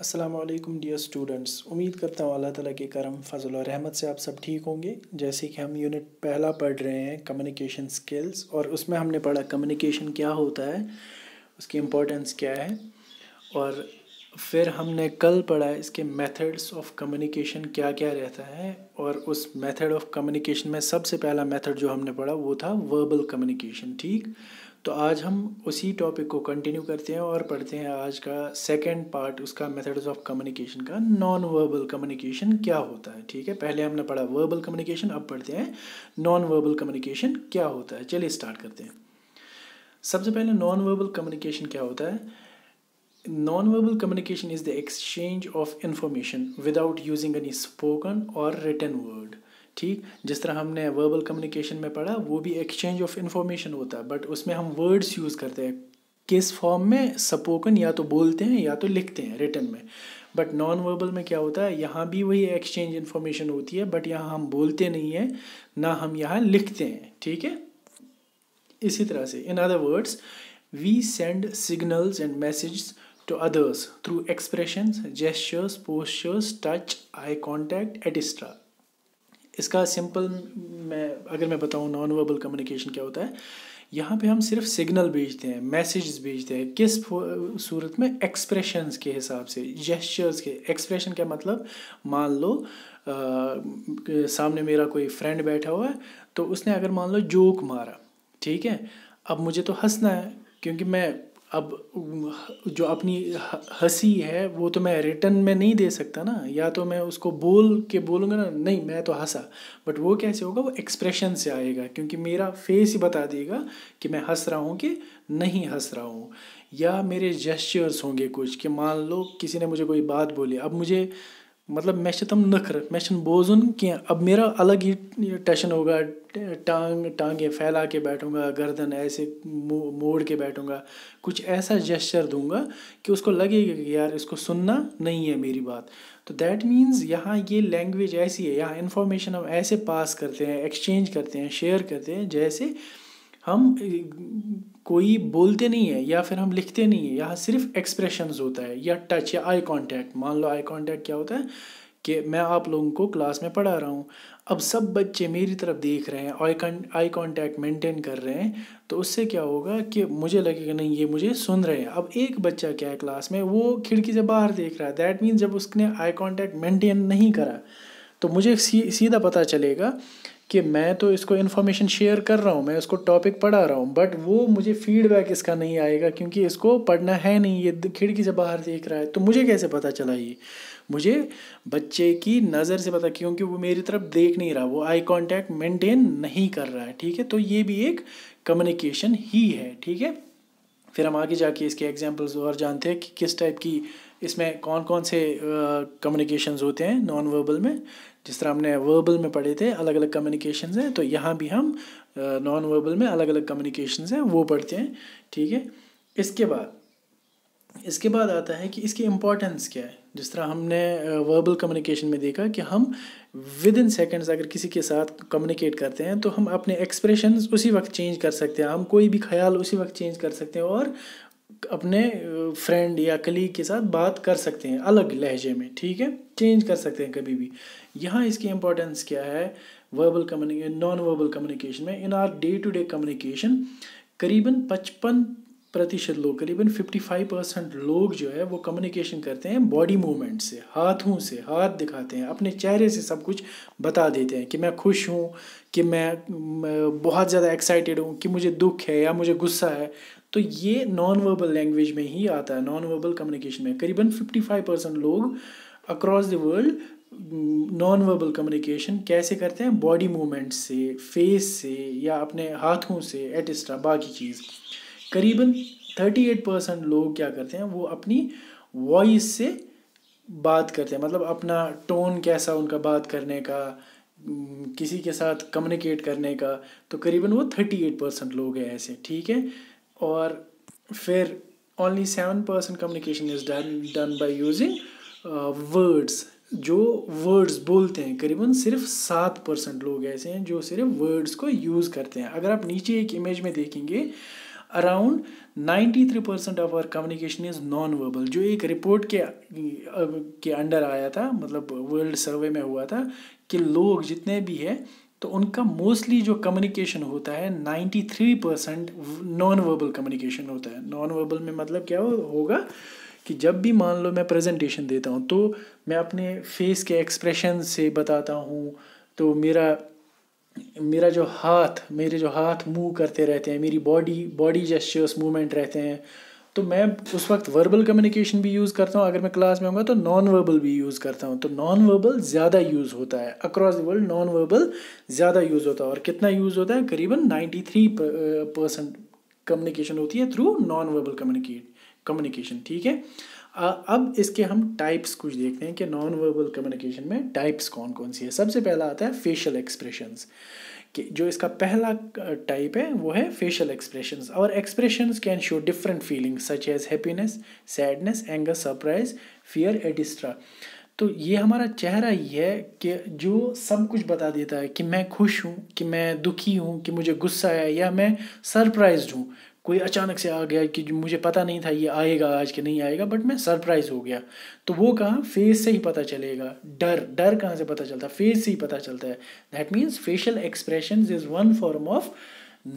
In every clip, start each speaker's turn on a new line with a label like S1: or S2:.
S1: Aslam dear students उम्मीद करता हूँ अल्लाह ताला के करम फजल और रहमत से आप सब ठीक होंगे जैसे कि हम यूनिट पहला पढ़ रहे हैं कम्युनिकेशन स्किल्स और उसमें हमने पढ़ा कम्युनिकेशन क्या होता है उसकी इम्पोर्टेंस क्या है और फिर हमने कल पढ़ा इसके मेथड्स ऑफ कम्युनिकेशन क्या क्या रहता है और उस मेथड ऑफ कम्युनिकेशन में सबसे पहला मेथड जो हमने पढ़ा वो था वर्बल कम्युनिकेशन ठीक तो आज हम उसी टॉपिक को कंटिन्यू करते हैं और पढ़ते हैं आज का सेकेंड पार्ट उसका मेथड्स ऑफ कम्युनिकेशन का नॉन वर्बल कम्युनिकेशन क्या होता है ठीक है पहले हमने पढ़ा वर्बल कम्युनिकेशन अब पढ़ते हैं नॉन वर्बल कम्युनिकेशन क्या होता है चलिए स्टार्ट करते हैं सबसे पहले नॉन वर्बल कम्युनिकेशन क्या होता है non verbal communication is the exchange of information without using any spoken or written word ठीक जिस तरह हमने वर्बल कम्युनिकेशन में पढ़ा वो भी एक्सचेंज ऑफ इंफॉर्मेशन होता है बट उसमें हम वर्ड्स यूज़ करते हैं किस फॉर्म में स्पोकन या तो बोलते हैं या तो लिखते हैं रिटर्न में बट नॉन वर्बल में क्या होता है यहाँ भी वही एक्सचेंज इन्फॉर्मेशन होती है बट यहाँ हम बोलते नहीं हैं ना हम यहाँ लिखते हैं ठीक है इसी तरह से in other words we send signals and message to others through expressions, gestures, postures, touch, eye contact, etc. इसका सिंपल मैं अगर मैं बताऊँ नॉन वर्बल कम्युनिकेशन क्या होता है यहाँ पे हम सिर्फ सिग्नल भेजते हैं मैसेज भेजते हैं किस सूरत में एक्सप्रेशंस के हिसाब से जेस्चर्स के एक्सप्रेशन का मतलब मान लो आ, सामने मेरा कोई फ्रेंड बैठा हुआ है तो उसने अगर मान लो जोक मारा ठीक है अब मुझे तो हंसना है क्योंकि मैं अब जो अपनी हंसी है वो तो मैं रिटर्न में नहीं दे सकता ना या तो मैं उसको बोल के बोलूँगा ना नहीं मैं तो हंसा बट वो कैसे होगा वो एक्सप्रेशन से आएगा क्योंकि मेरा फेस ही बता देगा कि मैं हंस रहा हूँ कि नहीं हंस रहा हूँ या मेरे जेस्चर्स होंगे कुछ कि मान लो किसी ने मुझे कोई बात बोली अब मुझे मतलब मे तम नखर मे बोजुन कें अब मेरा अलग ही टेशन होगा टांग टांगे फैला के बैठूंगा गर्दन ऐसे मोड़ के बैठूंगा कुछ ऐसा जेस्चर दूंगा कि उसको लगेगा कि यार इसको सुनना नहीं है मेरी बात तो दैट मीन्स यहाँ ये लैंग्वेज ऐसी है यहाँ इन्फॉर्मेशन हम ऐसे पास करते हैं एक्सचेंज करते हैं शेयर करते हैं जैसे हम कोई बोलते नहीं है या फिर हम लिखते नहीं है यहाँ सिर्फ एक्सप्रेशन होता है या टच या आई कॉन्टैक्ट मान लो आई कॉन्टैक्ट क्या होता है कि मैं आप लोगों को क्लास में पढ़ा रहा हूँ अब सब बच्चे मेरी तरफ देख रहे हैं आई कॉन् आई कॉन्टैक्ट मेंटेन कर रहे हैं तो उससे क्या होगा कि मुझे लगेगा नहीं ये मुझे सुन रहे हैं अब एक बच्चा क्या है क्लास में वो खिड़की से बाहर देख रहा है दैट मीन्स जब उसने आई कॉन्टैक्ट मेंटेन नहीं करा तो मुझे सी, सीधा पता चलेगा कि मैं तो इसको इन्फॉर्मेशन शेयर कर रहा हूँ मैं उसको टॉपिक पढ़ा रहा हूँ बट वो मुझे फीडबैक इसका नहीं आएगा क्योंकि इसको पढ़ना है नहीं ये खिड़की से बाहर देख रहा है तो मुझे कैसे पता चला ये मुझे बच्चे की नज़र से पता क्योंकि वो मेरी तरफ देख नहीं रहा वो आई कॉन्टैक्ट मेंटेन नहीं कर रहा है ठीक है तो ये भी एक कम्युनिकेशन ही है ठीक है फिर हम आगे जाके इसके एग्जाम्पल्स और जानते हैं कि किस टाइप की इसमें कौन कौन से कम्युनिकेशंस uh, होते हैं नॉन वर्बल में जिस तरह हमने वर्बल में पढ़े थे अलग अलग कम्युनिकेशन हैं तो यहाँ भी हम नॉन वर्बल में अलग अलग कम्युनिकेशन हैं वो पढ़ते हैं ठीक है इसके बाद इसके बाद आता है कि इसकी इम्पोर्टेंस क्या है जिस तरह हमने वर्बल कम्युनिकेशन में देखा कि हम विद इन सेकेंड्स अगर किसी के साथ कम्युनिकेट करते हैं तो हम अपने एक्सप्रेशन उसी वक्त चेंज कर सकते हैं हम कोई भी ख्याल उसी वक्त चेंज कर सकते हैं और अपने फ्रेंड या कलीग के साथ बात कर सकते हैं अलग लहजे में ठीक है चेंज कर सकते हैं कभी भी यहाँ इसकी इंपॉर्टेंस क्या है verbal communication non verbal communication में in our day to day communication करीबन पचपन प्रतिशत लोग करीबन फिफ्टी फाइव परसेंट लोग जो है वो कम्युनिकेशन करते हैं बॉडी मूवमेंट से हाथों से हाथ दिखाते हैं अपने चेहरे से सब कुछ बता देते हैं कि मैं खुश हूँ कि मैं बहुत ज़्यादा एक्साइटेड हूँ कि मुझे दुख है या मुझे गुस्सा है तो ये नॉन वर्बल लैंग्वेज में ही आता है नॉन वर्बल कम्युनिकेशन में करीबन फाइव परसेंट लोग across the world non verbal communication कैसे करते हैं बॉडी मूवमेंट से फेस से या अपने हाथों से एटस्ट्रा बाकी चीज़ करीबन थर्टी एट परसेंट लोग क्या करते हैं वो अपनी वॉइस से बात करते हैं मतलब अपना टोन कैसा उनका बात करने का किसी के साथ कम्युनिकेट करने का तो करीबन वो थर्टी एट परसेंट लोग हैं ऐसे ठीक है और फिर only seven percent communication is done done by using words जो वर्ड्स बोलते हैं करीबन सिर्फ सात परसेंट लोग ऐसे हैं जो सिर्फ वर्ड्स को यूज़ करते हैं अगर आप नीचे एक इमेज में देखेंगे around ninety three percent of our communication is non verbal जो एक रिपोर्ट के के अंडर आया था मतलब वर्ल्ड सर्वे में हुआ था कि लोग जितने भी हैं तो उनका मोस्टली जो कम्युनिकेशन होता है ninety three percent non verbal communication होता है नॉन वर्बल में मतलब क्या हो, होगा कि जब भी मान लो मैं प्रेजेंटेशन देता हूँ तो मैं अपने फेस के एक्सप्रेशन से बताता हूँ तो मेरा मेरा जो हाथ मेरे जो हाथ मूव करते रहते हैं मेरी बॉडी बॉडी जेस्चर्स मूवमेंट रहते हैं तो मैं उस वक्त वर्बल कम्युनिकेशन भी यूज़ करता हूँ अगर मैं क्लास में आऊँगा तो नॉन वर्बल भी यूज़ करता हूँ तो नॉन वर्बल ज़्यादा यूज़ होता है across the world non verbal ज़्यादा यूज़ होता है और कितना यूज़ होता है करीबन नाइन्टी थ्री परसेंट कम्युनिकेशन होती है through non verbal communicate communication ठीक है अब इसके हम टाइप्स कुछ देखते हैं कि नॉन वर्बल कम्युनिकेशन में टाइप्स कौन कौन सी है सबसे पहला आता है फेशियल एक्सप्रेशंस कि जो इसका पहला टाइप है वो है फेशियल एक्सप्रेशंस और expressions can show different feelings such as happiness sadness anger surprise fear et cetera तो ये हमारा चेहरा ही है कि जो सब कुछ बता देता है कि मैं खुश हूँ कि मैं दुखी हूँ कि मुझे गुस्सा है या मैं सरप्राइज हूँ कोई अचानक से आ गया कि मुझे पता नहीं था ये आएगा आज कि नहीं आएगा बट मैं सरप्राइज़ हो गया तो वो कहाँ फेस से ही पता चलेगा डर डर कहाँ से पता चलता है फेस से ही पता चलता है that means facial expression is one form of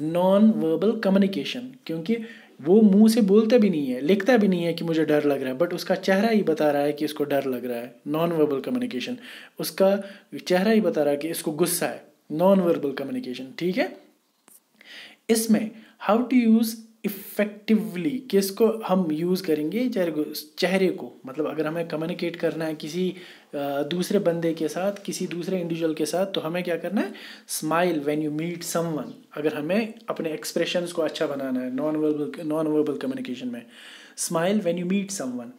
S1: non verbal communication क्योंकि वो मुंह से बोलता भी नहीं है लिखता भी नहीं है कि मुझे डर लग रहा है बट उसका चेहरा ही बता रहा है कि इसको डर लग रहा है नॉन वर्बल कम्युनिकेशन उसका चेहरा ही बता रहा है कि इसको गुस्सा है नॉन वर्बल कम्युनिकेशन ठीक है इसमें हाउ टू यूज़ इफ़ेक्टिवली किसको हम यूज़ करेंगे चेहरे चेहरे को मतलब अगर हमें कम्युनिकेट करना है किसी दूसरे बंदे के साथ किसी दूसरे इंडिविजुअल के साथ तो हमें क्या करना है smile when you meet someone अगर हमें अपने एक्सप्रेशंस को अच्छा बनाना है non verbal non verbal communication में smile when you meet someone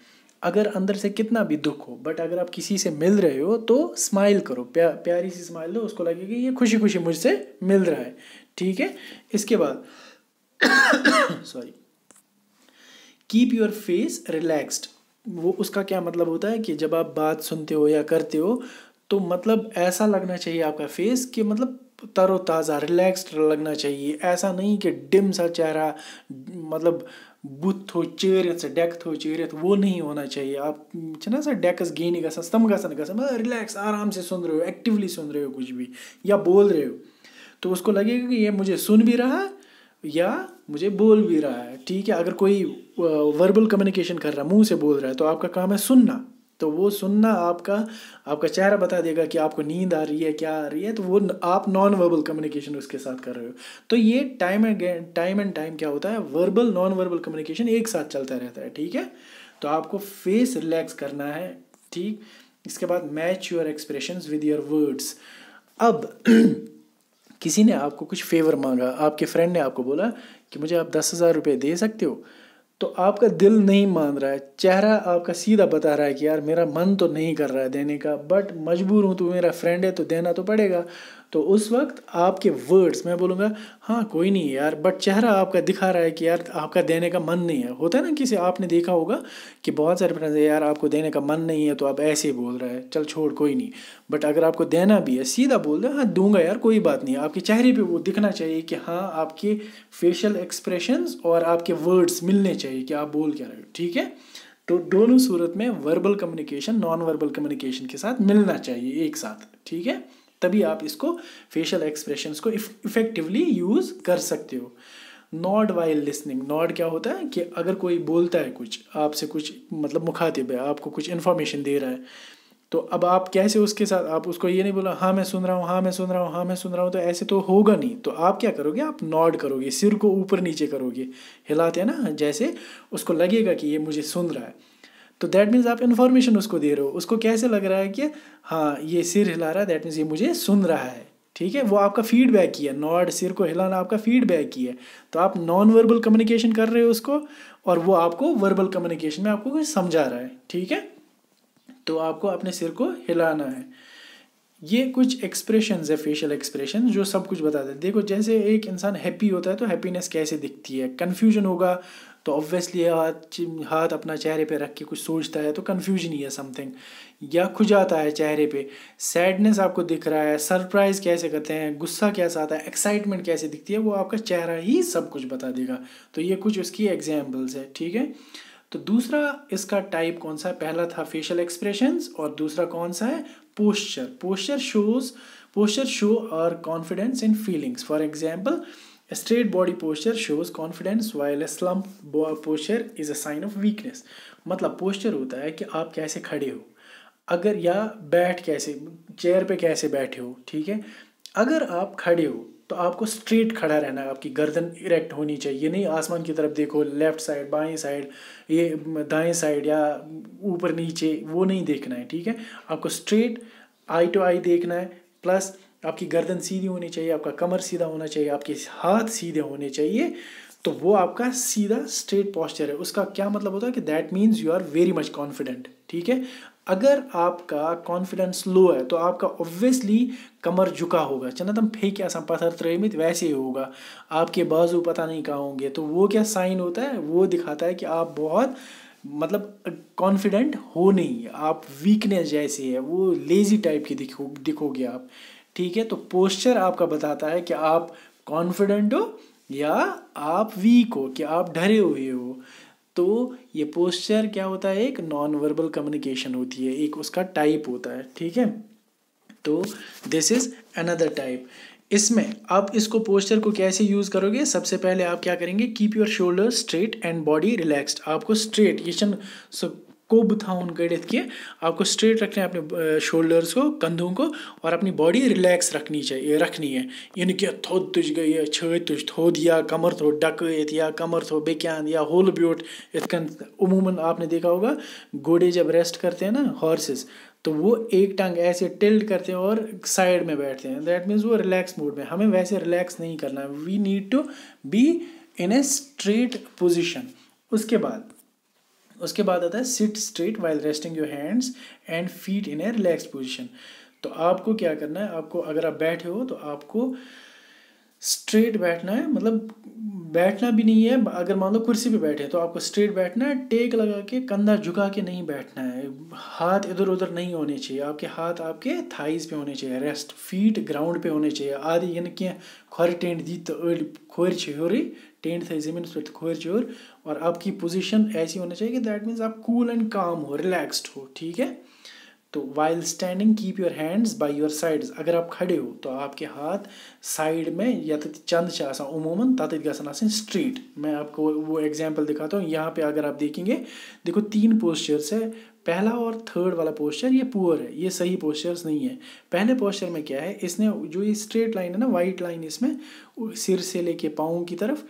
S1: अगर अंदर से कितना भी दुख हो बट अगर आप किसी से मिल रहे हो तो स्माइल करो प्या, प्यारी सी स्माइल दो उसको लगेगा ये खुशी खुशी मुझसे मिल रहा है ठीक है इसके बाद sorry keep your face relaxed वो उसका क्या मतलब होता है कि जब आप बात सुनते हो या करते हो तो मतलब ऐसा लगना चाहिए आपका फेस कि मतलब तरोताज़ा रिलैक्स्ड लगना चाहिए ऐसा नहीं कि डिम सा चेहरा मतलब बुथ हो चेरित से डेक्थ हो चेरियत वो नहीं होना चाहिए आप ना सर डेकस गेन गसन तम गसन गसन मतलब रिलैक्स आराम से सुन रहे हो एक्टिवली सुन रहे हो कुछ भी या बोल रहे हो तो उसको लगेगा कि ये मुझे सुन भी रहा या मुझे बोल भी रहा है ठीक है अगर कोई वर्बल कम्युनिकेशन कर रहा है मुंह से बोल रहा है तो आपका काम है सुनना तो वो सुनना आपका आपका चेहरा बता देगा कि आपको नींद आ रही है क्या आ रही है तो वो आप नॉन वर्बल कम्युनिकेशन उसके साथ कर रहे हो तो ये time and time and time क्या होता है वर्बल नॉन वर्बल कम्युनिकेशन एक साथ चलता रहता है ठीक है तो आपको फेस रिलैक्स करना है ठीक इसके बाद match your expression with your words अब किसी ने आपको कुछ फेवर मांगा आपके फ्रेंड ने आपको बोला कि मुझे आप दस हज़ार रुपये दे सकते हो तो आपका दिल नहीं मान रहा है चेहरा आपका सीधा बता रहा है कि यार मेरा मन तो नहीं कर रहा है देने का बट मजबूर हूँ तो मेरा फ्रेंड है तो देना तो पड़ेगा तो उस वक्त आपके वर्ड्स मैं बोलूँगा हाँ कोई नहीं यार बट चेहरा आपका दिखा रहा है कि यार आपका देने का मन नहीं है होता है ना किसी आपने देखा होगा कि बहुत सारे फ्रेंड्स यार आपको देने का मन नहीं है तो आप ऐसे ही बोल रहे हैं चल छोड़ कोई नहीं बट अगर आपको देना भी है सीधा बोल दो हाँ दूंगा यार कोई बात नहीं आपके चेहरे पर वो दिखना चाहिए कि हाँ आपके फेशियल एक्सप्रेशन और आपके वर्ड्स मिलने चाहिए कि आप बोल क्या रहे हो ठीक है तो दोनों सूरत में verbal communication non verbal communication के साथ मिलना चाहिए एक साथ ठीक है तभी आप इसको फेशियल एक्सप्रेशन को इफेक्टिवली यूज़ कर सकते हो नॉट वाइल लिसनिंग नॉट क्या होता है कि अगर कोई बोलता है कुछ आपसे कुछ मतलब मुखातिब है आपको कुछ इन्फॉर्मेशन दे रहा है तो अब आप कैसे उसके साथ आप उसको ये नहीं बोला हाँ मैं सुन रहा हूँ हाँ मैं सुन रहा हूँ हाँ मैं सुन रहा हूँ तो ऐसे तो होगा नहीं तो आप क्या करोगे आप नॉड करोगे सिर को ऊपर नीचे करोगे हिलाते हैं ना जैसे उसको लगेगा कि ये मुझे सुन रहा है तो दैट मीन्स आप इन्फॉर्मेशन उसको दे रहे हो उसको कैसे लग रहा है कि हाँ ये सिर हिला रहा है दैट मीन्स ये मुझे सुन रहा है ठीक है वो आपका फीडबैक ही है नॉड सिर को हिलाना आपका फीडबैक ही है तो आप नॉन वर्बल कम्युनिकेशन कर रहे हो उसको और वो आपको वर्बल कम्युनिकेशन में आपको कुछ समझा रहा है ठीक है तो आपको अपने सिर को हिलाना है ये कुछ एक्सप्रेशन है फेशियल एक्सप्रेशन जो सब कुछ बताते हैं देखो जैसे एक इंसान हैप्पी होता है तो हैप्पीनेस कैसे दिखती है कन्फ्यूजन होगा तो ऑब्वियसली हाथ हाथ अपना चेहरे पे रख के कुछ सोचता है तो कन्फ्यूजन ही है समथिंग या खुजाता है चेहरे पे सैडनेस आपको दिख रहा है सरप्राइज़ कैसे करते हैं गुस्सा कैसा आता है एक्साइटमेंट कैसे दिखती है वो आपका चेहरा ही सब कुछ बता देगा तो ये कुछ उसकी एग्जाम्पल्स है ठीक है तो दूसरा इसका टाइप कौन सा है पहला था फेशियल एक्सप्रेशन और दूसरा कौन सा है posture posture shows posture show our confidence in feelings for example A straight body posture shows confidence while a slump posture is a sign of weakness. मतलब posture होता है कि आप कैसे खड़े हो अगर या बैठ कैसे चेयर पे कैसे बैठे हो ठीक है अगर आप खड़े हो तो आपको स्ट्रेट खड़ा रहना है आपकी गर्दन इरेक्ट होनी चाहिए ये नहीं आसमान की तरफ देखो लेफ्ट साइड बाएं साइड ये दाएं साइड या ऊपर नीचे वो नहीं देखना है ठीक है आपको स्ट्रेट आई टू आई देखना है प्लस आपकी गर्दन सीधी होनी चाहिए आपका कमर सीधा होना चाहिए आपके हाथ सीधे होने चाहिए तो वो आपका सीधा स्ट्रेट पॉस्चर है उसका क्या मतलब होता है कि that means you are very much confident ठीक है अगर आपका कॉन्फिडेंस लो है तो आपका ऑब्वियसली कमर झुका होगा चंदम फेंक ऐसा पत्थर त्रेमित वैसे ही होगा आपके बाजू पता नहीं कहाँ होंगे तो वो क्या साइन होता है वो दिखाता है कि आप बहुत मतलब कॉन्फिडेंट हो नहीं आप वीकनेस जैसे है वो लेज़ी टाइप की दिखो दिखोगे आप ठीक है तो पोस्चर आपका बताता है कि आप कॉन्फिडेंट हो या आप वीक हो कि आप डरे हुए हो तो ये पोस्चर क्या होता है एक नॉन वर्बल कम्युनिकेशन होती है एक उसका टाइप होता है ठीक है तो दिस इज़ अनदर टाइप इसमें आप इसको पोस्चर को कैसे यूज़ करोगे सबसे पहले आप क्या करेंगे keep your shoulder straight and body relaxed आपको स्ट्रेट ये चंद कोब था उनका डेथ के आपको स्ट्रेट रखना है अपने शोल्डर्स को कंधों को और अपनी बॉडी रिलैक्स रखनी चाहिए रखनी है यानी कि थोद तुझ गई छत तुझ थो या कमर थो डक या कमर थो बेकान या होल ब्यूट इतकन उमूमन आपने देखा होगा घोड़े जब रेस्ट करते हैं ना हॉर्सेस तो वो एक टांग ऐसे टिल्ट करते हैं और साइड में बैठते हैं दैट मीन्स वो रिलैक्स मूड में हमें वैसे रिलैक्स नहीं करना है we need to be in a straight position उसके बाद उसके बाद आता है sit straight while resting your hands and feet in a relax position तो आपको क्या करना है आपको अगर आप बैठे हो तो आपको स्ट्रेट बैठना है मतलब बैठना भी नहीं है अगर मान लो कुर्सी पे बैठे तो आपको स्ट्रेट बैठना है टेक लगा के कंधा झुका के नहीं बैठना है हाथ इधर उधर नहीं होने चाहिए आपके हाथ आपके थाइज पे होने चाहिए रेस्ट फीट ग्राउंड पे होने चाहिए आदि यानी कि खोर टेंट दी तो खोर छोरी टेंट था ज़मीन उस पर तो खोर चोर और आपकी पोजीशन ऐसी होनी चाहिए कि दैट मीन्स आप कूल एंड काम हो रिलैक्सड हो ठीक है तो while standing keep your hands by your sides अगर आप खड़े हो तो आपके हाथ साइड में या तो चंद से आसान उमूमन तथा गसन स्ट्रीट मैं आपको वो एग्जाम्पल दिखाता हूँ यहाँ पे अगर आप देखेंगे देखो तीन पोस्चर्स है पहला और थर्ड वाला पोस्चर ये पुअर है ये सही पोस्चर्स नहीं है पहले पोस्चर में क्या है इसने जो ये स्ट्रेट लाइन है ना वाइट लाइन इसमें सिर से लेके पाओ की तरफ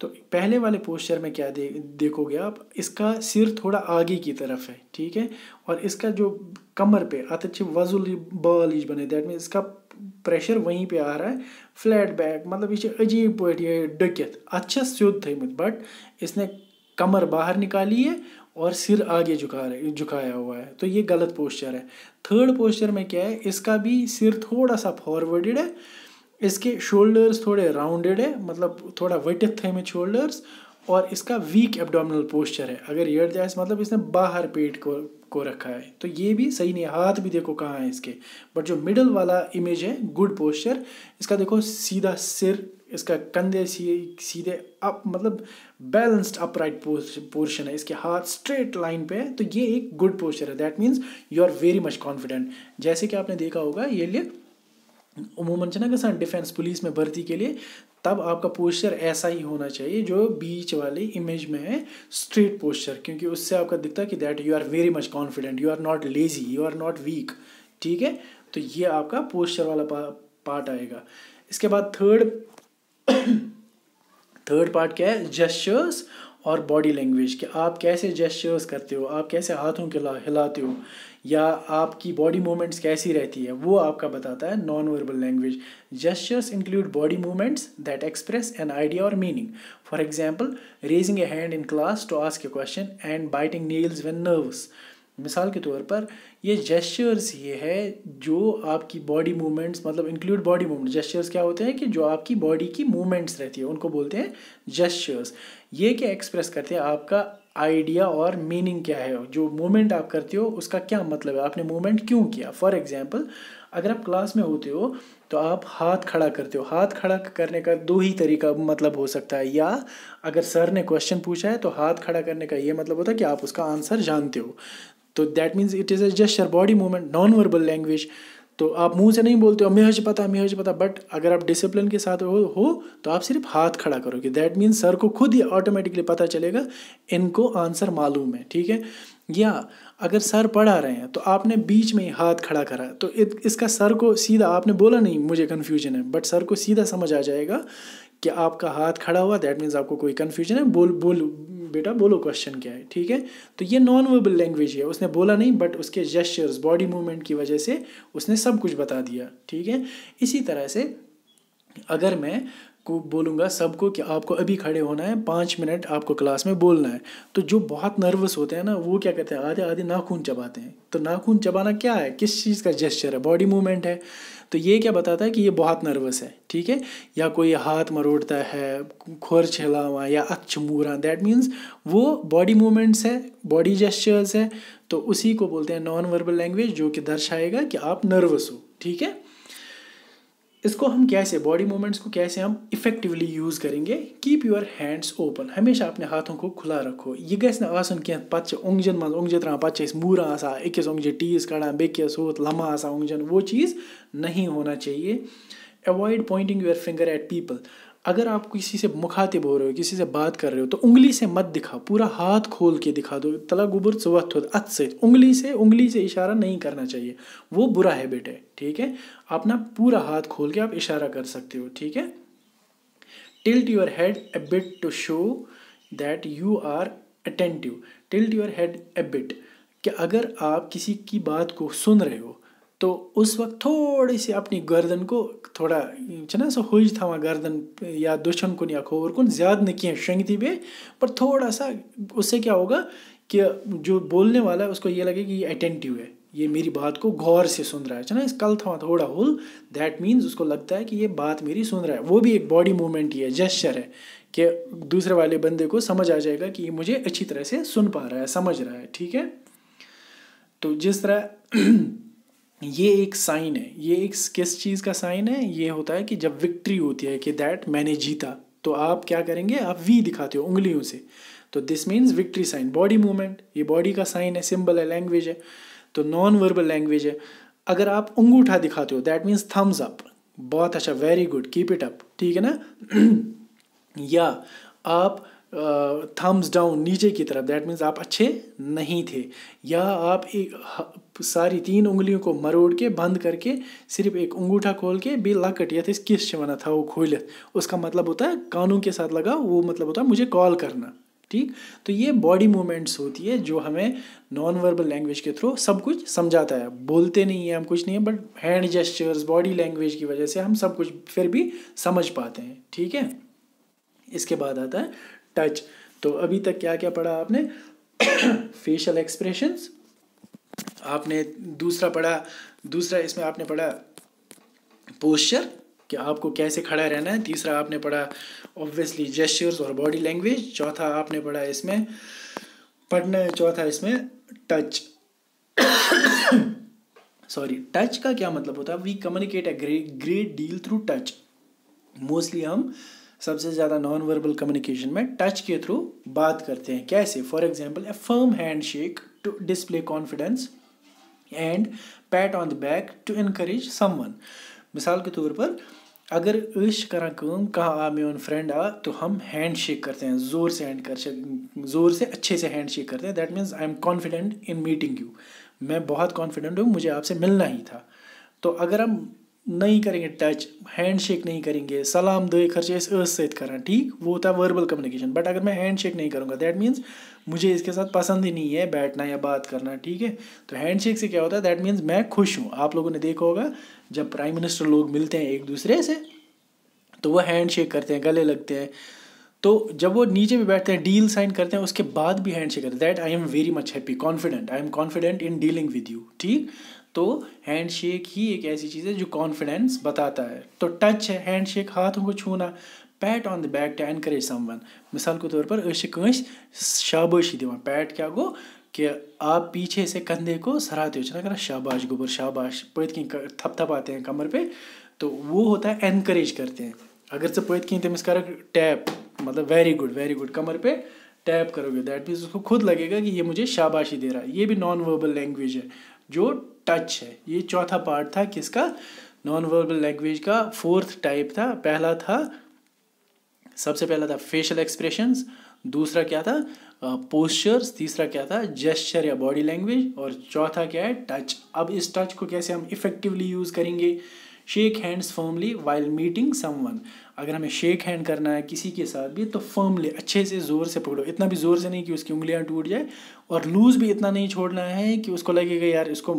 S1: तो पहले वाले पोस्चर में क्या दे, देखोगे आप इसका सिर थोड़ा आगे की तरफ है ठीक है और इसका जो कमर पे अच्छे वजुल बालिज बने दैट मीन इसका प्रेशर वहीं पे आ रहा है फ्लैट बैक मतलब ये अजीब पॉइंट ये डकियत अच्छा सुद थे बट इसने कमर बाहर निकाली है और सिर आगे झुका रहे झुकाया हुआ है तो ये गलत पोस्चर है थर्ड पोस्चर में क्या है इसका भी सिर थोड़ा सा फॉरवर्डेड है इसके शोल्डर्स थोड़े राउंडेड है मतलब थोड़ा वटित थे में शोल्डर्स और इसका वीक एब्डोमिनल पोस्चर है अगर ईयर जाए मतलब इसने बाहर पेट को को रखा है तो ये भी सही नहीं हाथ भी देखो कहाँ है इसके बट जो मिडल वाला इमेज है गुड पोस्चर इसका देखो सीधा सिर इसका कंधे सीधे अप मतलब बैलेंस्ड अपराइट पोर्शन है इसके हाथ स्ट्रेट लाइन पे है तो ये एक गुड पोस्चर है that means you are very much confident जैसे कि आपने देखा होगा ये लिए उमूमन चाहे ना किसान डिफेंस पुलिस में भर्ती के लिए तब आपका पोस्चर ऐसा ही होना चाहिए जो बीच वाली इमेज में है स्ट्रेट पोस्चर क्योंकि उससे आपका दिखता है कि that you are very much confident you are not lazy you are not weak ठीक है तो ये आपका पोस्चर वाला पा, पार्ट आएगा इसके बाद थर्ड थर्ड पार्ट क्या है जेस्चर्स और बॉडी लैंग्वेज कि आप कैसे जेस्चर्स करते हो आप कैसे हाथों के हिलाते हो या आपकी बॉडी मूवमेंट्स कैसी रहती है वो आपका बताता है non verbal language gestures include body movements that express an idea or meaning for example raising a hand in class to ask a question and biting nails when nervous मिसाल के तौर पर ये जेस्चर्स ये है जो आपकी बॉडी मूवमेंट्स मतलब इंक्लूड बॉडी मूवमेंट जेस्चर्स क्या होते हैं कि जो आपकी बॉडी की मूवमेंट्स रहती है उनको बोलते हैं जेस्चर्स ये क्या एक्सप्रेस करते हैं आपका आइडिया और मीनिंग क्या है जो मूवमेंट आप करते हो उसका क्या मतलब है आपने मूवमेंट क्यों किया फॉर एग्जाम्पल अगर आप क्लास में होते हो तो आप हाथ खड़ा करते हो हाथ खड़ा करने का दो ही तरीका मतलब हो सकता है या अगर सर ने क्वेश्चन पूछा है तो हाथ खड़ा करने का ये मतलब होता है कि आप उसका आंसर जानते हो तो that means it is a just your body movement non verbal language तो आप मुंह से नहीं बोलते हो मुझे पता मुझे पता बट अगर आप डिसिप्लिन के साथ हो हो तो आप सिर्फ हाथ खड़ा करोगे दैट मीन्स सर को खुद ही ऑटोमेटिकली पता चलेगा इनको आंसर मालूम है ठीक है या अगर सर पढ़ा रहे हैं तो आपने बीच में ही हाथ खड़ा करा तो इसका सर को सीधा आपने बोला नहीं मुझे कन्फ्यूजन है बट सर को सीधा समझ आ जाएगा कि आपका हाथ खड़ा हुआ दैट मीन्स आपको कोई कन्फ्यूजन है बोल बोल बेटा बोलो क्वेश्चन क्या है ठीक है तो ये नॉन वर्बल लैंग्वेज है उसने बोला नहीं बट उसके जेस्चर्स बॉडी मूवमेंट की वजह से उसने सब कुछ बता दिया ठीक है इसी तरह से अगर मैं को बोलूँगा सबको कि आपको अभी खड़े होना है पाँच मिनट आपको क्लास में बोलना है तो जो बहुत नर्वस होते हैं ना वो क्या कहते हैं आधे आधे नाखून चबाते हैं तो नाखून चबाना क्या है किस चीज़ का जेस्चर है बॉडी मूवमेंट है तो ये क्या बताता है कि ये बहुत नर्वस है ठीक है या कोई हाथ मरोड़ता है खोर छिलावा या अक्ष मूरा दैट मीन्स वो बॉडी मूवमेंट्स है बॉडी जेस्चर्स है तो उसी को बोलते हैं नॉन वर्बल लैंग्वेज जो कि दर्शाएगा कि आप नर्वस हो ठीक है इसको हम कैसे बॉडी मूवमेंट्स को कैसे हम इफेक्टिवली यूज़ करेंगे कीप योर हैंड्स ओपन हमेशा अपने हाथों को खुला रखो यह गस आसन कह पे ओंगजन मज ओंगजि त्रा पे मूर अकिस उंगजे टीस कड़ान बेकिस होत लम्हा उंगजन वो चीज़ नहीं होना चाहिए avoid pointing your finger at people अगर आप किसी से मुखातिब हो रहे हो किसी से बात कर रहे हो तो उंगली से मत दिखाओ पूरा हाथ खोल के दिखा दो तला गुबर सुबह अत से उंगली से उंगली से इशारा नहीं करना चाहिए वो बुरा है बेटे ठीक है अपना पूरा हाथ खोल के आप इशारा कर सकते हो ठीक है tilt your head a bit to show that you are attentive tilt your head a bit कि अगर आप किसी की बात को सुन रहे हो तो उस वक्त थोड़ी सी अपनी गर्दन को थोड़ा छा सो हुज थवा गर्दन या दुश्मन कुन या खोर कुन ज़्यादा न किए शंगती बे पर थोड़ा सा उससे क्या होगा कि जो बोलने वाला है उसको ये लगे कि ये अटेंटिव है ये मेरी बात को गौर से सुन रहा है छा इस कल था थोड़ा हुल दैट मीन्स उसको लगता है कि ये बात मेरी सुन रहा है वो भी एक बॉडी मूवमेंट ही है जेस्चर है कि दूसरे वाले बंदे को समझ आ जाएगा कि ये मुझे अच्छी तरह से सुन पा रहा है समझ रहा है ठीक है तो जिस तरह ये एक साइन है ये एक किस चीज़ का साइन है ये होता है कि जब विक्ट्री होती है कि दैट मैंने जीता तो आप क्या करेंगे आप वी दिखाते हो उंगलियों से तो this means victory sign body movement ये बॉडी का साइन है सिंबल है लैंग्वेज है तो नॉन वर्बल लैंग्वेज है अगर आप उंगूठा दिखाते हो दैट मीन्स थम्स अप बहुत अच्छा very good keep it up ठीक है ना या आप थम्स डाउन नीचे की तरफ दैट मीन्स आप अच्छे नहीं थे या आप एक सारी तीन उंगलियों को मरोड़ के बंद करके सिर्फ एक अंगूठा खोल के बे लकट ये किस चमाना था वो खोल उसका मतलब होता है कानून के साथ लगा वो मतलब होता है मुझे कॉल करना ठीक तो ये बॉडी मूवमेंट्स होती है जो हमें नॉन वर्बल लैंग्वेज के थ्रू सब कुछ समझाता है बोलते नहीं है हम कुछ नहीं है but hand gestures body language की वजह से हम सब कुछ फिर भी समझ पाते हैं ठीक है इसके बाद आता है टच तो अभी तक क्या क्या पढ़ा आपने फेशियल एक्सप्रेशन आपने दूसरा पढ़ा दूसरा इसमें आपने पढ़ा पोस्चर कि आपको कैसे खड़ा रहना है तीसरा आपने पढ़ा ऑब्वियसली जेस्चर्स और बॉडी लैंग्वेज चौथा आपने पढ़ा इसमें पढ़ना है चौथा इसमें टच सॉरी टच का क्या मतलब होता है we communicate a great great deal through touch mostly हम सबसे ज़्यादा नॉन वर्बल कम्युनिकेशन में टच के थ्रू बात करते हैं कैसे for example a firm hand shake to display confidence and pat on the back to encourage someone मिसाल के तौर पर अगर अश करा कम कहाँ आ मेन फ्रेंड आ तो हम हैंड शेक करते हैं ज़ोर से हैंड कर ज़ोर से अच्छे से हैंड शेक करते हैं that means I am confident in meeting you मैं बहुत कॉन्फिडेंट हूँ मुझे आपसे मिलना ही था तो अगर हम नहीं करेंगे टच हैंड शेक नहीं करेंगे सलाम दुए खर्चे इस अर्स सहित करें ठीक वो होता है वर्बल कम्युनिकेशन बट अगर मैं हैंड शेक नहीं करूँगा दैट मीन्स मुझे इसके साथ पसंद ही नहीं है बैठना या बात करना ठीक है तो हैंड शेक से क्या होता है दैट मीन्स मैं खुश हूँ आप लोगों ने देखा होगा जब प्राइम मिनिस्टर लोग मिलते हैं एक दूसरे से तो वह हैंड शेक करते हैं गले लगते हैं तो जब वो नीचे भी बैठते हैं डील साइन करते हैं उसके बाद भी हैंड शेक करते हैं that I am very much happy confident I am confident in dealing with you ठीक तो हैंडशेक ही एक ऐसी चीज़ है जो कॉन्फिडेंस बताता है तो टच है हैंड शेक हाथों को छूना pat on the back to encourage someone मिसाल के तौर पर अस शाबाशी दिवान पैट क्या गो कि आप पीछे से कंधे को सराहते हो कर शाबाश गोबर शाबाश पैत कहीं थप आते हैं कमर पे तो वो होता है एनकरेज करते हैं अगर से पैत कहीं तमिस कर टैप मतलब वेरी गुड वेरी गुड कमर पे टैप करोगे दैट मीन्स उसको खुद लगेगा कि ये मुझे शाबाशी दे रहा है ये भी नॉन वर्बल लैंग्वेज है जो टच है ये चौथा पार्ट था किसका नॉन वर्बल लैंग्वेज का फोर्थ टाइप था पहला था सबसे पहला था फेशियल एक्सप्रेशंस दूसरा क्या था पोस्चर्स तीसरा क्या था जेस्चर या बॉडी लैंग्वेज और चौथा क्या है टच अब इस टच को कैसे हम इफेक्टिवली यूज़ करेंगे shake hands formally while meeting someone अगर हमें शेक हैंड करना है किसी के साथ भी तो फर्मली अच्छे से ज़ोर से पकड़ो इतना भी ज़ोर से नहीं कि उसकी उंगलियाँ टूट जाए और लूज़ भी इतना नहीं छोड़ना है कि उसको लगेगा यार इसको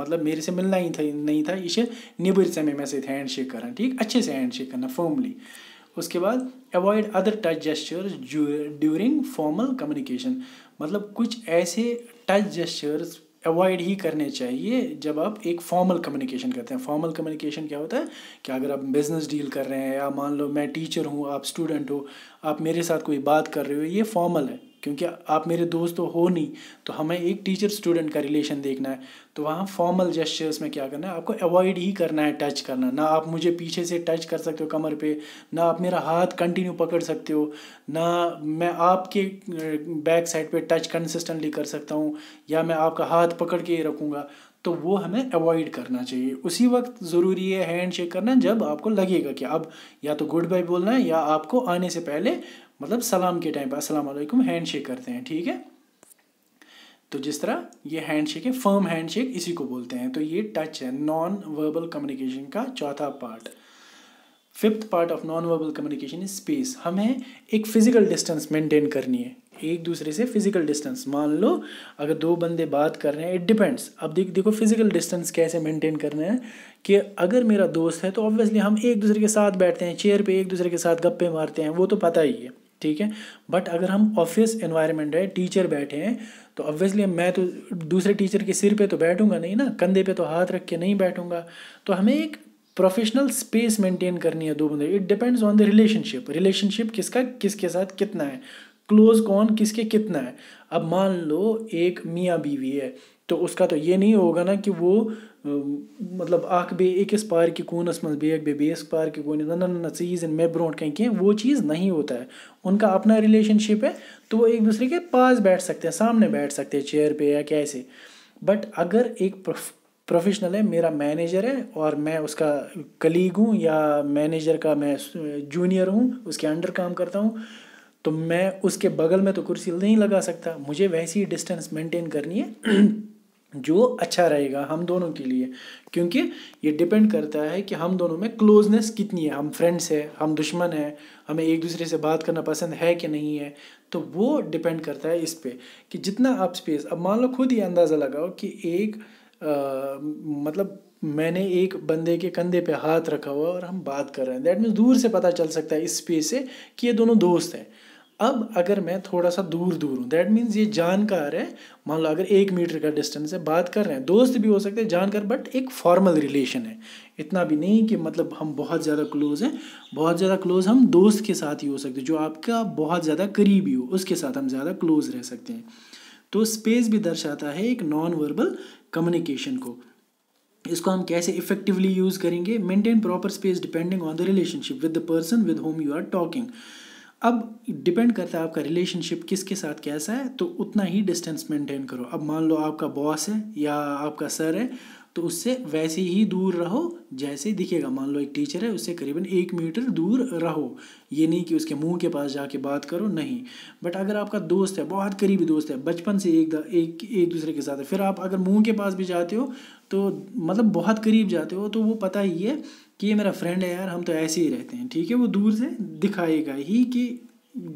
S1: मतलब मेरे से मिलना ही था नहीं था इसे निबर से मैं सहित हैंड शेक करना ठीक अच्छे से हैंड शेक करना फर्मली उसके बाद avoid other touch gestures during formal communication मतलब कुछ ऐसे टच जेस्चर्स अवॉइड ही करने चाहिए जब आप एक फॉर्मल कम्युनिकेशन करते हैं फॉर्मल कम्युनिकेशन क्या होता है कि अगर आप बिज़नेस डील कर रहे हैं या मान लो मैं टीचर हूँ आप स्टूडेंट हो आप मेरे साथ कोई बात कर रहे हो ये फॉर्मल है क्योंकि आप मेरे दोस्त हो नहीं तो हमें एक टीचर स्टूडेंट का रिलेशन देखना है तो वहाँ फॉर्मल जेस्चर्स में क्या करना है आपको अवॉइड ही करना है टच करना ना आप मुझे पीछे से टच कर सकते हो कमर पे ना आप मेरा हाथ कंटिन्यू पकड़ सकते हो ना मैं आपके बैक साइड पे टच कंसिस्टेंटली कर सकता हूँ या मैं आपका हाथ पकड़ के रखूँगा तो वो हमें अवॉइड करना चाहिए उसी वक्त ज़रूरी है हैंड शेक करना जब आपको लगेगा कि अब या तो गुड बाय बोलना है या आपको आने से पहले मतलब सलाम के टाइम पर असलम हैंड शेक करते हैं ठीक है तो जिस तरह ये हैंड शेक है फर्म हैंड शेक इसी को बोलते हैं तो ये टच है नॉन वर्बल कम्युनिकेशन का चौथा part fifth part of non verbal communication is space हमें एक फिजिकल डिस्टेंस मेंटेन करनी है एक दूसरे से फिजिकल डिस्टेंस मान लो अगर दो बंदे बात कर रहे हैं इट डिपेंड्स अब देख देखो फिजिकल डिस्टेंस कैसे मेंटेन करना है कि अगर मेरा दोस्त है तो ऑब्वियसली हम एक दूसरे के साथ बैठते हैं चेयर पे एक दूसरे के साथ गप्पे मारते हैं वो तो पता ही है ठीक है बट अगर हम ऑफिस एनवायरनमेंट है टीचर बैठे हैं तो ऑब्वियसली मैं तो दूसरे टीचर के सिर पे तो बैठूंगा नहीं ना कंधे पे तो हाथ रख के नहीं बैठूंगा तो हमें एक प्रोफेशनल स्पेस मेंटेन करनी है दो बंदे it depends on the relationship relationship किसका किसके साथ कितना है क्लोज कौन किसके कितना है अब मान लो एक मियाँ बीवी है तो उसका तो ये नहीं होगा ना कि वो मतलब مطلب اکھ بیٚیہِ أکِس پارکہِ کوٗنَس منٛز بیٛاکھ بیٚیہِ بیٚیِس پارکہِ کوٗنَس نہ نہ نہ ژٕ یی زِ मैं برونٛٹھ कहीं کینٛہہ वो चीज़ नहीं होता है उनका अपना रिलेशनशिप है तो वो एक दूसरे के पास बैठ सकते हैं सामने बैठ सकते हैं चेयर पे या कैसे बट अगर एक प्रोफेशनल है मेरा मैनेजर है और मैं उसका कलीग हूँ या मैनेजर का मैं जूनियर हूँ उसके अंडर काम करता हूँ तो मैं उसके बगल में तो कुर्सी नहीं लगा सकता मुझे वैसी डिस्टेंस मेंटेन करनी है जो अच्छा रहेगा हम दोनों के लिए क्योंकि ये डिपेंड करता है कि हम दोनों में क्लोजनेस कितनी है हम फ्रेंड्स हैं हम दुश्मन हैं हमें एक दूसरे से बात करना पसंद है कि नहीं है तो वो डिपेंड करता है इस पर कि जितना आप स्पेस अब मान लो खुद ही अंदाज़ा लगाओ कि एक आ, मतलब मैंने एक बंदे के कंधे पे हाथ रखा हुआ और हम बात कर रहे हैं दैट मीन्स दूर से पता चल सकता है इस स्पेस से कि ये दोनों दोस्त हैं अब अगर मैं थोड़ा सा दूर दूर हूँ दैट मीन्स ये जानकार है मान लो अगर एक मीटर का डिस्टेंस है बात कर रहे हैं दोस्त भी हो सकते हैं जानकार बट एक फॉर्मल रिलेशन है इतना भी नहीं कि मतलब हम बहुत ज़्यादा क्लोज हैं बहुत ज़्यादा क्लोज हम दोस्त के साथ ही हो सकते हैं जो आपका बहुत ज़्यादा करीबी हो उसके साथ हम ज़्यादा क्लोज रह सकते हैं तो स्पेस भी दर्शाता है एक नॉन वर्बल कम्युनिकेशन को इसको हम कैसे इफेक्टिवली यूज़ करेंगे maintain proper space depending on the relationship with the person with whom you are talking अब डिपेंड करता है आपका रिलेशनशिप किसके साथ कैसा है तो उतना ही डिस्टेंस मेंटेन करो अब मान लो आपका बॉस है या आपका सर है तो उससे वैसे ही दूर रहो जैसे दिखेगा मान लो एक टीचर है उससे करीबन एक मीटर दूर रहो ये नहीं कि उसके मुंह के पास जाके बात करो नहीं बट अगर आपका दोस्त है बहुत करीबी दोस्त है बचपन से एक एक एक दूसरे के साथ है फिर आप अगर मुंह के पास भी जाते हो तो मतलब बहुत करीब जाते हो तो वो पता ही है कि ये मेरा फ्रेंड है यार हम तो ऐसे ही रहते हैं ठीक है वो दूर से दिखाएगा ही कि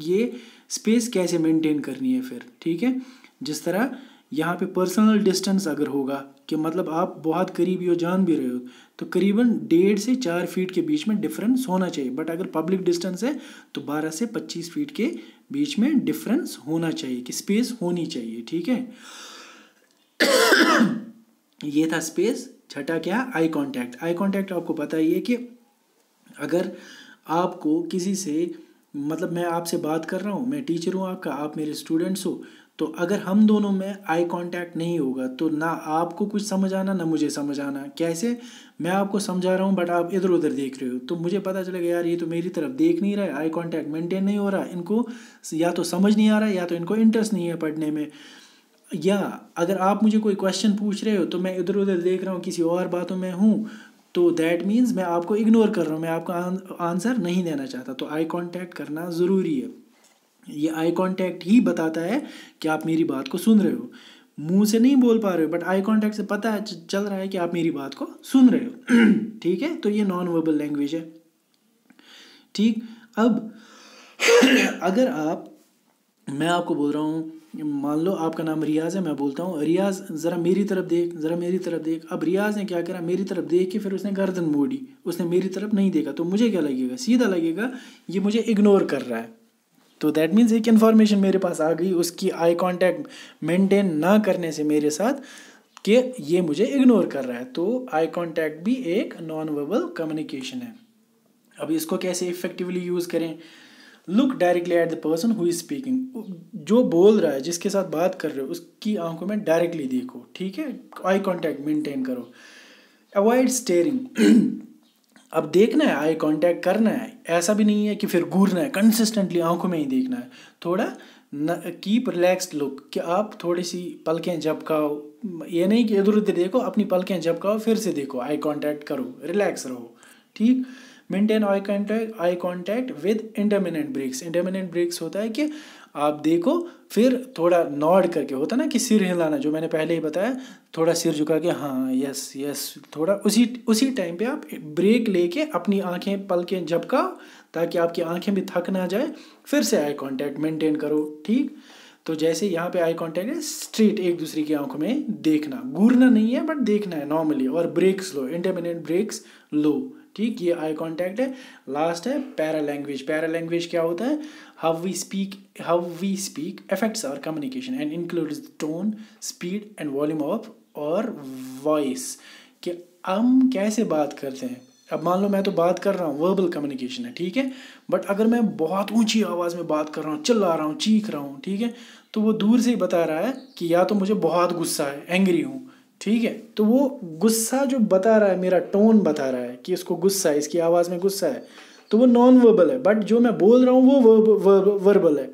S1: ये स्पेस कैसे मेंटेन करनी है फिर ठीक है जिस तरह यहाँ पे पर्सनल डिस्टेंस अगर होगा कि मतलब आप बहुत करीब हो जान भी रहे हो तो करीबन डेढ़ से चार फीट के बीच में डिफरेंस होना चाहिए बट अगर पब्लिक डिस्टेंस है तो बारह से पच्चीस फीट के बीच में डिफरेंस होना चाहिए कि स्पेस होनी चाहिए ठीक है ये था स्पेस छठा क्या आई कांटेक्ट आई कांटेक्ट आपको पता ही है कि अगर आपको किसी से मतलब मैं आपसे बात कर रहा हूँ मैं टीचर हूँ आपका आप मेरे स्टूडेंट्स हो तो अगर हम दोनों में आई कांटेक्ट नहीं होगा तो ना आपको कुछ समझ आना ना मुझे समझ आना कैसे मैं आपको समझा रहा हूँ बट आप इधर उधर देख रहे हो तो मुझे पता चलेगा यार ये तो मेरी तरफ देख नहीं रहा है आई कांटेक्ट मेंटेन नहीं हो रहा इनको या तो समझ नहीं आ रहा है या तो इनको इंटरेस्ट नहीं है पढ़ने में या अगर आप मुझे कोई क्वेश्चन पूछ रहे हो तो मैं इधर उधर देख रहा हूँ किसी और बातों में हूँ तो दैट मीन्स मैं आपको इग्नोर कर रहा हूँ मैं आपका आंसर नहीं देना चाहता तो आई कॉन्टैक्ट करना ज़रूरी है ये आई कांटेक्ट ही बताता है कि आप मेरी बात को सुन रहे हो मुंह से नहीं बोल पा रहे हो बट आई कांटेक्ट से पता है चल रहा है कि आप मेरी बात को सुन रहे हो ठीक है तो ये नॉन वर्बल लैंग्वेज है ठीक अब अगर आप मैं आपको बोल रहा हूँ मान लो आपका नाम रियाज है मैं बोलता हूँ रियाज ज़रा मेरी तरफ देख ज़रा मेरी तरफ देख अब रियाज ने क्या करा मेरी तरफ देख के फिर उसने गर्दन मोड़ी उसने मेरी तरफ नहीं देखा तो मुझे क्या लगेगा सीधा लगेगा ये मुझे इग्नोर कर रहा है तो दैट मीन्स एक इन्फॉर्मेशन मेरे पास आ गई उसकी आई कॉन्टैक्ट मेंटेन ना करने से मेरे साथ कि ये मुझे इग्नोर कर रहा है तो आई कॉन्टैक्ट भी एक नॉन वर्बल कम्युनिकेशन है अब इसको कैसे इफेक्टिवली यूज़ करें look directly at the person who is speaking जो बोल रहा है जिसके साथ बात कर रहे हो उसकी आंखों में डायरेक्टली देखो ठीक है आई कॉन्टैक्ट मेंटेन करो अवॉइड स्टेयरिंग अब देखना है आई कांटेक्ट करना है ऐसा भी नहीं है कि फिर घूरना है कंसिस्टेंटली आंखों में ही देखना है थोड़ा न कीप रिलैक्सड लुक कि आप थोड़ी सी पलकें झपकाओ ये नहीं कि इधर उधर देखो अपनी पलकें झपकाओ फिर से देखो आई कांटेक्ट करो रिलैक्स रहो ठीक maintain eye contact eye contact with intermittent breaks intermittent breaks होता है कि आप देखो फिर थोड़ा नॉड करके होता ना कि सिर हिलाना जो मैंने पहले ही बताया थोड़ा सिर झुका के हाँ यस यस थोड़ा उसी उसी टाइम पे आप ब्रेक लेके अपनी आंखें पलकें झपकाओ ताकि आपकी आंखें भी थक ना जाए फिर से आई कांटेक्ट मेंटेन करो ठीक तो जैसे यहाँ पे आई कांटेक्ट है स्ट्रेट एक दूसरे की आंखों में देखना घूरना नहीं है बट देखना है नॉर्मली और ब्रेक्स लो इंटरमीडिएट ब्रेक्स लो ठीक ये आई कांटेक्ट है लास्ट है पैरा लैंग्वेज पैरा लैंग्वेज क्या होता है how we speak how we speak affects our communication and includes tone speed and volume of और वॉइस कि हम कैसे बात करते हैं अब मान लो मैं तो बात कर रहा हूँ वर्बल कम्युनिकेशन है ठीक है बट अगर मैं बहुत ऊंची आवाज़ में बात कर रहा हूँ चिल्ला रहा हूँ चीख रहा हूँ ठीक है तो वो दूर से ही बता रहा है कि या तो मुझे बहुत गुस्सा है एंग्री हूँ ठीक है तो वो गुस्सा जो बता रहा है मेरा टोन बता रहा है कि इसको गुस्सा है इसकी आवाज़ में गुस्सा है तो वो नॉन वर्बल है बट जो मैं बोल रहा हूँ वो वर्ब, वर्ब, वर्बल है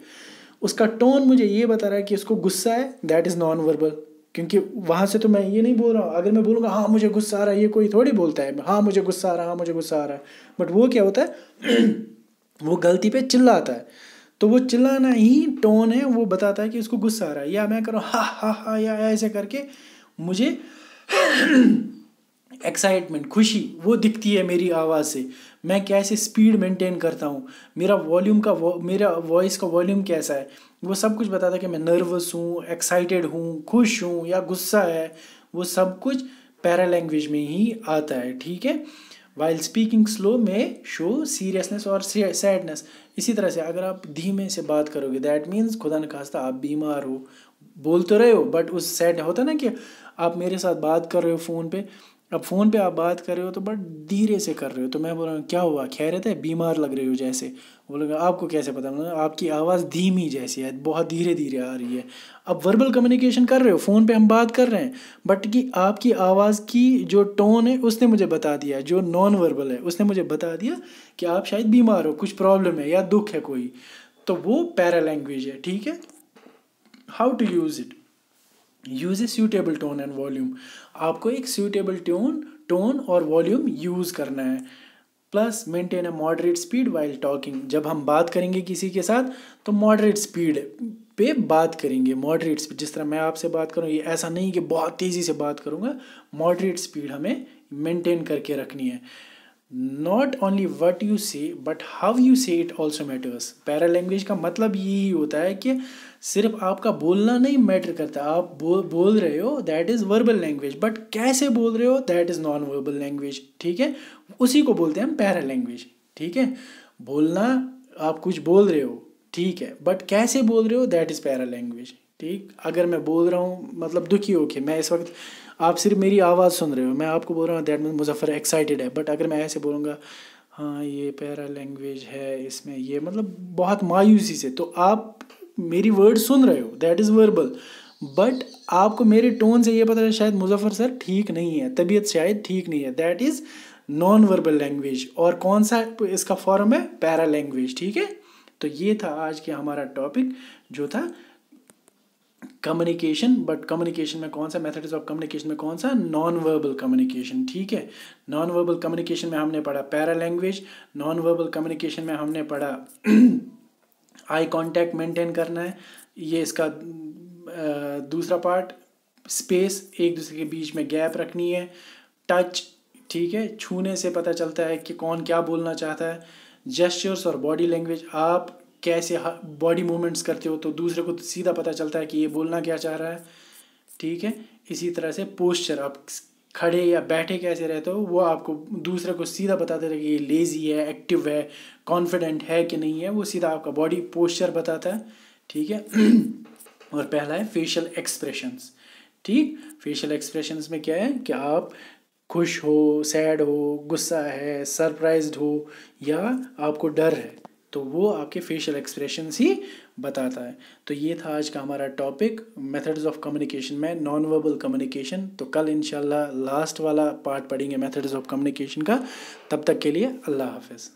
S1: उसका टोन मुझे ये बता रहा है कि उसको गुस्सा है दैट इज़ नॉन वर्बल क्योंकि वहाँ से तो मैं ये नहीं बोल रहा हूँ अगर मैं बोलूँगा हाँ मुझे गुस्सा आ रहा है ये कोई थोड़ी बोलता है हाँ मुझे गुस्सा आ रहा है हाँ मुझे गुस्सा आ रहा है बट वो क्या होता है वो गलती पे चिल्लाता है तो वो चिल्लाना ही टोन है वो बताता है कि उसको गुस्सा आ रहा है या मैं करूँ हा हा हा या ऐसे करके मुझे एक्साइटमेंट खुशी वो दिखती है मेरी आवाज़ से मैं कैसे स्पीड मेंटेन करता हूँ मेरा वॉल्यूम का वो, मेरा वॉइस का वॉल्यूम कैसा है वो सब कुछ बताता है कि मैं नर्वस हूँ एक्साइटेड हूँ खुश हूँ या गुस्सा है वो सब कुछ पैरा लैंग्वेज में ही आता है ठीक है वाइल स्पीकिंग स्लो में शो सीरियसनेस और सैडनेस इसी तरह से अगर आप धीमे से बात करोगे दैट मीन्स खुदा न खास्ता आप बीमार हो बोल तो रहे हो बट उस सैड होता ना कि आप मेरे साथ बात कर रहे हो फ़ोन पे अब फ़ोन पे आप बात कर रहे हो तो बट धीरे से कर रहे हो तो मैं बोल रहा हूँ क्या हुआ खैरत है बीमार लग रहे हो जैसे बोलेगा आपको कैसे पता मतलब आपकी आवाज़ धीमी जैसी है बहुत धीरे धीरे आ रही है अब वर्बल कम्युनिकेशन कर रहे हो फ़ोन पे हम बात कर रहे हैं बट कि आपकी आवाज़ की जो टोन है उसने मुझे बता दिया जो नॉन वर्बल है उसने मुझे बता दिया कि आप शायद बीमार हो कुछ प्रॉब्लम है या दुख है कोई तो वो पैरा लैंग्वेज है ठीक है how to use it use a suitable tone and volume आपको एक सूटेबल टोन टोन और वॉल्यूम यूज़ करना है plus maintain a moderate speed while talking जब हम बात करेंगे किसी के साथ तो मॉडरेट स्पीड पे बात करेंगे मॉडरेट स्पीड जिस तरह मैं आपसे बात करूँ ये ऐसा नहीं कि बहुत तेज़ी से बात करूँगा मॉडरेट स्पीड हमें मेंटेन करके रखनी है not only what you say but how you say it also matters para language का मतलब यही होता है कि सिर्फ आपका बोलना नहीं मैटर करता आप बो, बोल रहे हो that is verbal language but कैसे बोल रहे हो that is non verbal language ठीक है उसी को बोलते हैं हम पैरा लैंग्वेज ठीक है बोलना आप कुछ बोल रहे हो ठीक है बट कैसे बोल रहे हो दैट इज़ पैरा लैंग्वेज ठीक अगर मैं बोल रहा हूँ मतलब दुखी होके मैं इस वक्त आप सिर्फ मेरी आवाज़ सुन रहे हो मैं आपको बोल रहा हूँ दैट मीन मुजफ्फ़र एक्साइटेड है बट अगर मैं ऐसे बोलूँगा हाँ ये पैरा लैंग्वेज है इसमें ये मतलब बहुत मायूसी से तो आप मेरी वर्ड सुन रहे हो दैट इज़ वर्बल बट आपको मेरे टोन से ये पता है शायद मुजफ्फर सर ठीक नहीं है तबीयत शायद ठीक नहीं है that is non verbal language और कौन सा इसका फॉर्म है पैरा लैंग्वेज ठीक है तो ये था आज के हमारा टॉपिक जो था कम्युनिकेशन बट कम्युनिकेशन में कौन सा मेथड्स ऑफ कम्युनिकेशन में कौन सा नॉन वर्बल कम्युनिकेशन ठीक है नॉन वर्बल कम्युनिकेशन में हमने पढ़ा para language non verbal communication में हमने पढ़ा आई कांटेक्ट मेंटेन करना है ये इसका दूसरा पार्ट स्पेस एक दूसरे के बीच में गैप रखनी है टच ठीक है छूने से पता चलता है कि कौन क्या बोलना चाहता है जेस्चर्स और बॉडी लैंग्वेज आप कैसे बॉडी मूवमेंट्स करते हो तो दूसरे को सीधा पता चलता है कि ये बोलना क्या चाह रहा है ठीक है इसी तरह से पोस्चर आप खड़े या बैठे कैसे रहते हो वो आपको दूसरे को सीधा बताते रहे कि ये लेज़ी है एक्टिव है कॉन्फिडेंट है कि नहीं है वो सीधा आपका बॉडी पोस्चर बताता है ठीक है और पहला है फेशियल एक्सप्रेशंस ठीक फेशियल एक्सप्रेशंस में क्या है कि आप खुश हो सैड हो गुस्सा है सरप्राइज्ड हो या आपको डर है तो वो आपके फेशियल एक्सप्रेशन ही बताता है तो ये था आज का हमारा टॉपिक मेथड्स ऑफ कम्युनिकेशन में नॉन वर्बल कम्युनिकेशन तो कल इनशाला लास्ट वाला पार्ट पढ़ेंगे मेथड्स ऑफ कम्युनिकेशन का तब तक के लिए अल्लाह हाफिज़